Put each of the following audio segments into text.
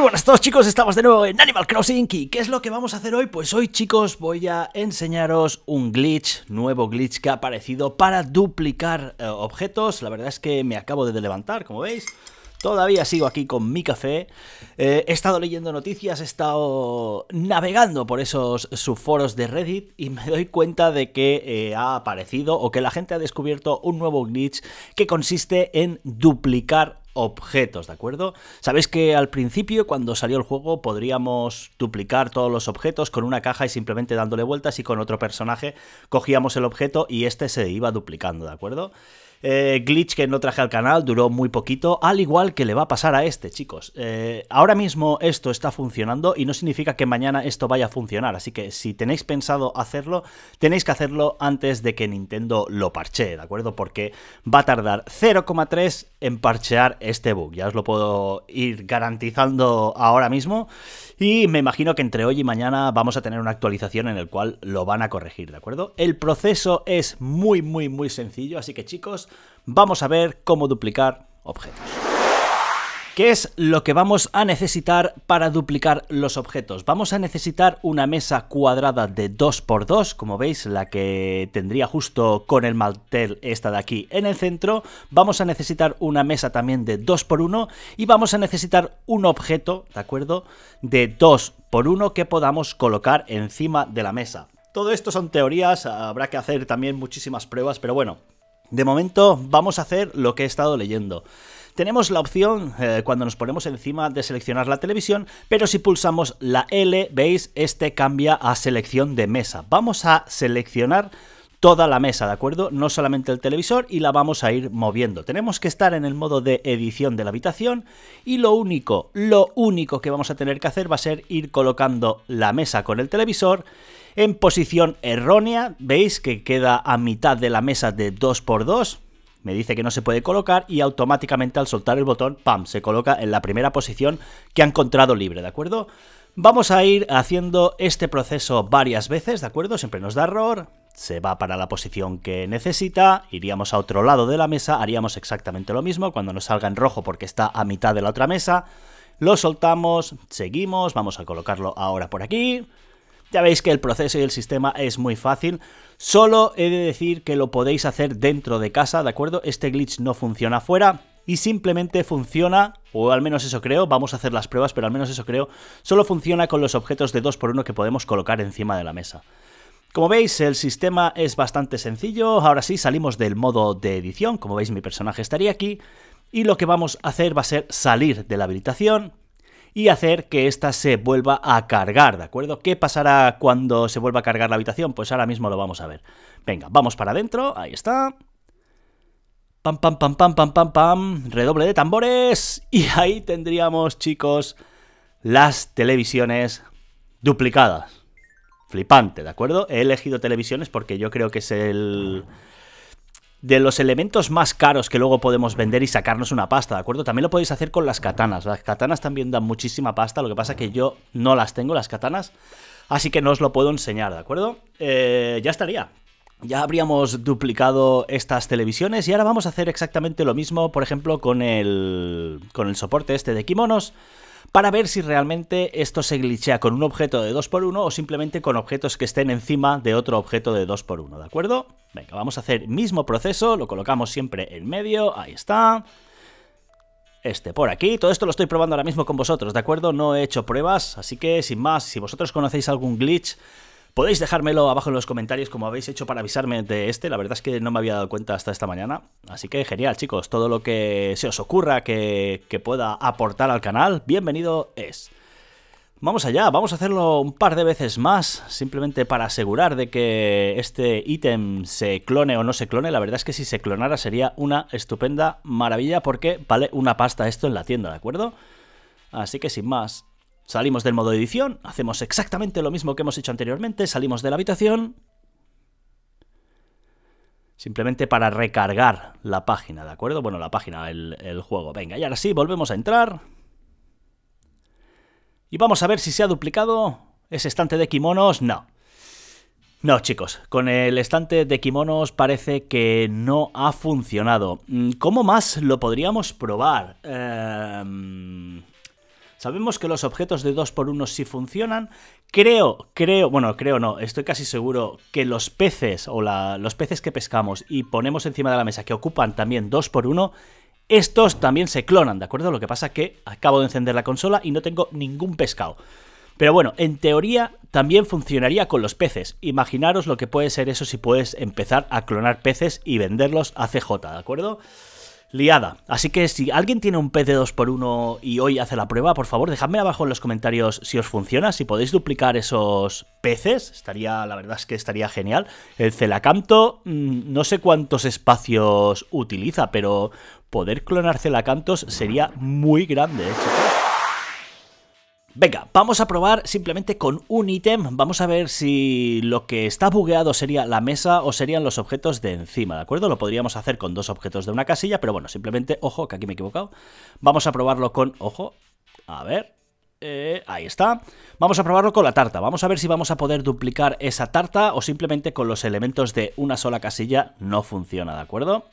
Muy buenas todos chicos, estamos de nuevo en Animal Crossing y ¿qué es lo que vamos a hacer hoy? Pues hoy chicos voy a enseñaros un glitch, nuevo glitch que ha aparecido para duplicar eh, objetos La verdad es que me acabo de levantar, como veis Todavía sigo aquí con mi café. Eh, he estado leyendo noticias, he estado navegando por esos subforos de Reddit y me doy cuenta de que eh, ha aparecido o que la gente ha descubierto un nuevo glitch que consiste en duplicar objetos, ¿de acuerdo? Sabéis que al principio, cuando salió el juego, podríamos duplicar todos los objetos con una caja y simplemente dándole vueltas y con otro personaje cogíamos el objeto y este se iba duplicando, ¿de acuerdo? Eh, glitch que no traje al canal, duró muy poquito, al igual que le va a pasar a este, chicos. Eh, ahora mismo esto está funcionando y no significa que mañana esto vaya a funcionar, así que si tenéis pensado hacerlo, tenéis que hacerlo antes de que Nintendo lo parche, ¿de acuerdo? Porque va a tardar 0,3 en parchear este bug, ya os lo puedo ir garantizando ahora mismo y me imagino que entre hoy y mañana vamos a tener una actualización en el cual lo van a corregir, ¿de acuerdo? El proceso es muy, muy, muy sencillo, así que chicos, vamos a ver cómo duplicar objetos. ¿Qué es lo que vamos a necesitar para duplicar los objetos? Vamos a necesitar una mesa cuadrada de 2x2, como veis, la que tendría justo con el mantel esta de aquí en el centro. Vamos a necesitar una mesa también de 2x1 y vamos a necesitar un objeto, ¿de acuerdo? De 2x1 que podamos colocar encima de la mesa. Todo esto son teorías, habrá que hacer también muchísimas pruebas, pero bueno, de momento vamos a hacer lo que he estado leyendo. Tenemos la opción, eh, cuando nos ponemos encima, de seleccionar la televisión, pero si pulsamos la L, veis, este cambia a selección de mesa. Vamos a seleccionar toda la mesa, ¿de acuerdo? No solamente el televisor y la vamos a ir moviendo. Tenemos que estar en el modo de edición de la habitación y lo único, lo único que vamos a tener que hacer va a ser ir colocando la mesa con el televisor en posición errónea. ¿Veis que queda a mitad de la mesa de 2x2? me dice que no se puede colocar y automáticamente al soltar el botón, ¡pam!, se coloca en la primera posición que ha encontrado libre, ¿de acuerdo? Vamos a ir haciendo este proceso varias veces, ¿de acuerdo? Siempre nos da error, se va para la posición que necesita, iríamos a otro lado de la mesa, haríamos exactamente lo mismo, cuando nos salga en rojo porque está a mitad de la otra mesa, lo soltamos, seguimos, vamos a colocarlo ahora por aquí, ya veis que el proceso y el sistema es muy fácil. Solo he de decir que lo podéis hacer dentro de casa, ¿de acuerdo? Este glitch no funciona fuera y simplemente funciona, o al menos eso creo, vamos a hacer las pruebas, pero al menos eso creo, solo funciona con los objetos de 2x1 que podemos colocar encima de la mesa. Como veis, el sistema es bastante sencillo. Ahora sí, salimos del modo de edición. Como veis, mi personaje estaría aquí. Y lo que vamos a hacer va a ser salir de la habilitación y hacer que ésta se vuelva a cargar, ¿de acuerdo? ¿Qué pasará cuando se vuelva a cargar la habitación? Pues ahora mismo lo vamos a ver. Venga, vamos para adentro. Ahí está. Pam, pam, pam, pam, pam, pam, pam. Redoble de tambores. Y ahí tendríamos, chicos, las televisiones duplicadas flipante, ¿de acuerdo? He elegido televisiones porque yo creo que es el... De los elementos más caros que luego podemos vender y sacarnos una pasta, ¿de acuerdo? También lo podéis hacer con las katanas. Las katanas también dan muchísima pasta, lo que pasa que yo no las tengo, las katanas. Así que no os lo puedo enseñar, ¿de acuerdo? Eh, ya estaría. Ya habríamos duplicado estas televisiones y ahora vamos a hacer exactamente lo mismo, por ejemplo, con el, con el soporte este de kimonos para ver si realmente esto se glitchea con un objeto de 2x1 o simplemente con objetos que estén encima de otro objeto de 2x1, ¿de acuerdo? Venga, vamos a hacer mismo proceso, lo colocamos siempre en medio, ahí está este por aquí. Todo esto lo estoy probando ahora mismo con vosotros, ¿de acuerdo? No he hecho pruebas, así que sin más, si vosotros conocéis algún glitch Podéis dejármelo abajo en los comentarios como habéis hecho para avisarme de este. La verdad es que no me había dado cuenta hasta esta mañana. Así que genial, chicos. Todo lo que se os ocurra que, pueda aportar al canal, bienvenido es. Vamos allá, vamos a hacerlo un par de veces más, simplemente para asegurar de que este ítem se clone o no se clone. La verdad es que si se clonara sería una estupenda maravilla porque vale una pasta esto en la tienda, ¿de acuerdo? Así que sin más, Salimos del modo edición, hacemos exactamente lo mismo que hemos hecho anteriormente, salimos de la habitación, simplemente para recargar la página, ¿de acuerdo? Bueno, la página, el, juego. Venga, y ahora sí, volvemos a entrar. Y vamos a ver si se ha duplicado ese estante de kimonos. No. No, chicos, con el estante de kimonos parece que no ha funcionado. Mm, ¿Cómo más lo podríamos probar? Eh... Sabemos que los objetos de 2x1 sí funcionan. Creo, creo, bueno, creo no, estoy casi seguro que los peces o los peces que pescamos y ponemos encima de la mesa que ocupan también 2x1 estos también se clonan, ¿de acuerdo? Lo que pasa que acabo de encender la consola y no tengo ningún pescado. Pero bueno, en teoría también funcionaría con los peces. Imaginaros lo que puede ser eso si puedes empezar a clonar peces y venderlos a CJ, ¿de acuerdo? liada. Así que si alguien tiene un pez de 2x1 y hoy hace la prueba, por favor, dejadme abajo en los comentarios si os funciona, si podéis duplicar esos peces, estaría, la verdad es que estaría genial. El celacanto, mm, no sé cuántos espacios utiliza, pero poder clonar celacantos sería muy grande, eh, Venga, vamos a probar simplemente con un ítem, vamos a ver si lo que está bugueado sería la mesa o serían los objetos de encima, ¿de acuerdo? Lo podríamos hacer con dos objetos de una casilla, pero bueno, simplemente, ojo, que aquí me he equivocado, vamos a probarlo con, ojo, a ver, eh, ahí está. Vamos a probarlo con la tarta. Vamos a ver si vamos a poder duplicar esa tarta o simplemente con los elementos de una sola casilla no funciona, ¿de acuerdo?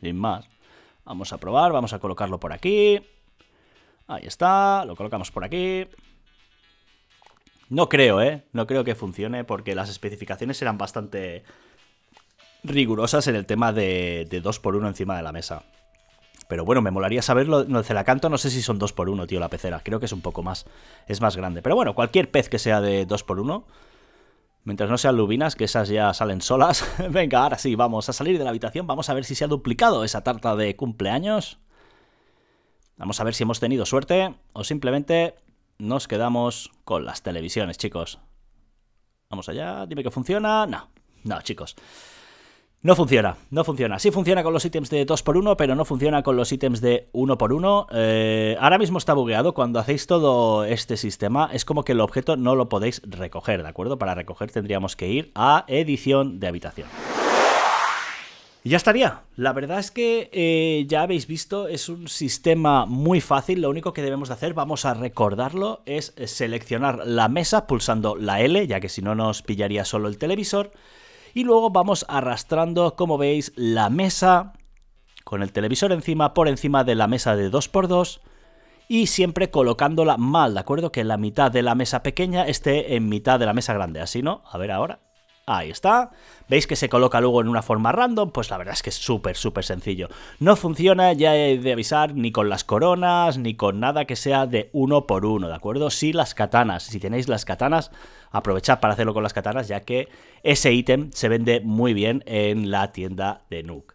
Sin más. Vamos a probar, vamos a colocarlo por aquí. Ahí está, lo colocamos por aquí. No creo, ¿eh? No creo que funcione porque las especificaciones eran bastante rigurosas en el tema de, 2x1 encima de la mesa. Pero bueno, me molaría saberlo. No, el celacanto no sé si son 2x1, tío, la pecera. Creo que es un poco más. Es más grande. Pero bueno, cualquier pez que sea de 2x1. Mientras no sean lubinas, que esas ya salen solas. Venga, ahora sí, vamos a salir de la habitación. Vamos a ver si se ha duplicado esa tarta de cumpleaños. Vamos a ver si hemos tenido suerte o simplemente nos quedamos con las televisiones, chicos. Vamos allá, dime que funciona. No, no, chicos. No funciona, no funciona. Sí funciona con los ítems de 2x1, pero no funciona con los ítems de 1x1. Eh, ahora mismo está bugueado. Cuando hacéis todo este sistema, es como que el objeto no lo podéis recoger, ¿de acuerdo? Para recoger tendríamos que ir a edición de habitación ya estaría. La verdad es que eh, ya habéis visto, es un sistema muy fácil. Lo único que debemos de hacer, vamos a recordarlo, es seleccionar la mesa pulsando la L, ya que si no nos pillaría solo el televisor. Y luego vamos arrastrando, como veis, la mesa con el televisor encima, por encima de la mesa de 2x2 y siempre colocándola mal, ¿de acuerdo? Que la mitad de la mesa pequeña esté en mitad de la mesa grande, así no, a ver ahora. Ahí está. ¿Veis que se coloca luego en una forma random? Pues la verdad es que es súper, súper sencillo. No funciona, ya he de avisar, ni con las coronas, ni con nada que sea de uno por uno, ¿de acuerdo? Sí las katanas. Si tenéis las katanas, aprovechad para hacerlo con las katanas, ya que ese ítem se vende muy bien en la tienda de Nuke.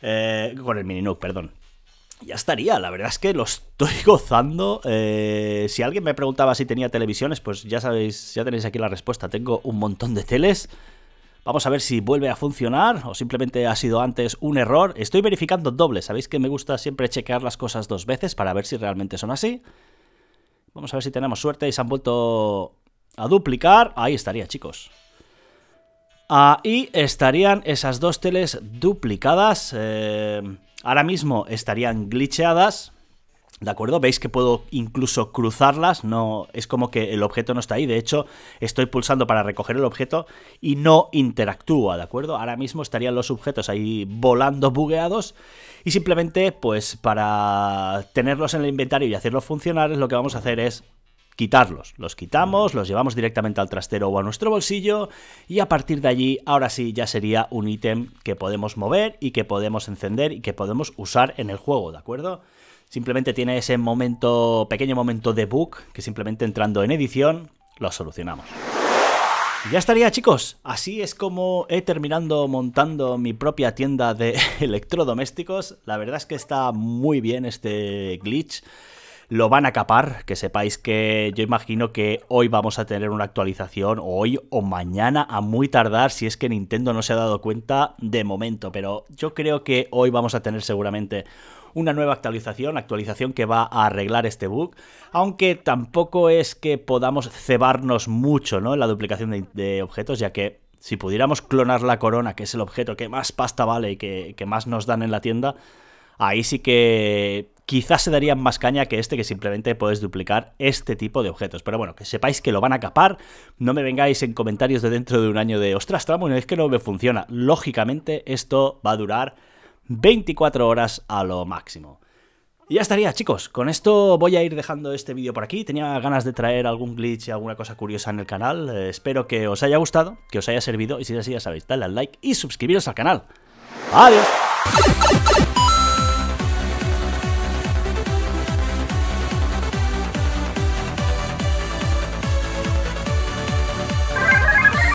Eh, con el mini Nuke, perdón ya estaría. La verdad es que lo estoy gozando. Eh, si alguien me preguntaba si tenía televisiones, pues ya sabéis, ya tenéis aquí la respuesta. Tengo un montón de teles. Vamos a ver si vuelve a funcionar o simplemente ha sido antes un error. Estoy verificando doble. Sabéis que me gusta siempre chequear las cosas dos veces para ver si realmente son así. Vamos a ver si tenemos suerte y se han vuelto a duplicar. Ahí estaría, chicos. Ahí estarían esas dos teles duplicadas. Eh, ahora mismo estarían glitcheadas. ¿De acuerdo? Veis que puedo incluso cruzarlas, no es como que el objeto no está ahí, de hecho estoy pulsando para recoger el objeto y no interactúa, ¿de acuerdo? Ahora mismo estarían los objetos ahí volando bugueados y simplemente pues para tenerlos en el inventario y hacerlos funcionar lo que vamos a hacer es quitarlos. Los quitamos, los llevamos directamente al trastero o a nuestro bolsillo y a partir de allí, ahora sí, ya sería un ítem que podemos mover y que podemos encender y que podemos usar en el juego, ¿de acuerdo? Simplemente tiene ese momento, pequeño momento de bug que simplemente entrando en edición lo solucionamos. ya estaría chicos, así es como he terminado montando mi propia tienda de electrodomésticos. La verdad es que está muy bien este glitch lo van a capar, que sepáis que yo imagino que hoy vamos a tener una actualización, o hoy o mañana a muy tardar, si es que Nintendo no se ha dado cuenta de momento, pero yo creo que hoy vamos a tener seguramente una nueva actualización, actualización que va a arreglar este bug, aunque tampoco es que podamos cebarnos mucho ¿no? en la duplicación de, objetos, ya que si pudiéramos clonar la corona, que es el objeto que más pasta vale y que más nos dan en la tienda, ahí sí que quizás se darían más caña que este que simplemente puedes duplicar este tipo de objetos. Pero bueno, que sepáis que lo van a capar, no me vengáis en comentarios de dentro de un año de, ostras, tramo, es que no me funciona. Lógicamente esto va a durar 24 horas a lo máximo. Y ya estaría, chicos. Con esto voy a ir dejando este vídeo por aquí. Tenía ganas de traer algún glitch y alguna cosa curiosa en el canal. Eh, espero que os haya gustado, que os haya servido. Y si es así, ya sabéis, dadle al like y suscribiros al canal. ¡Adiós!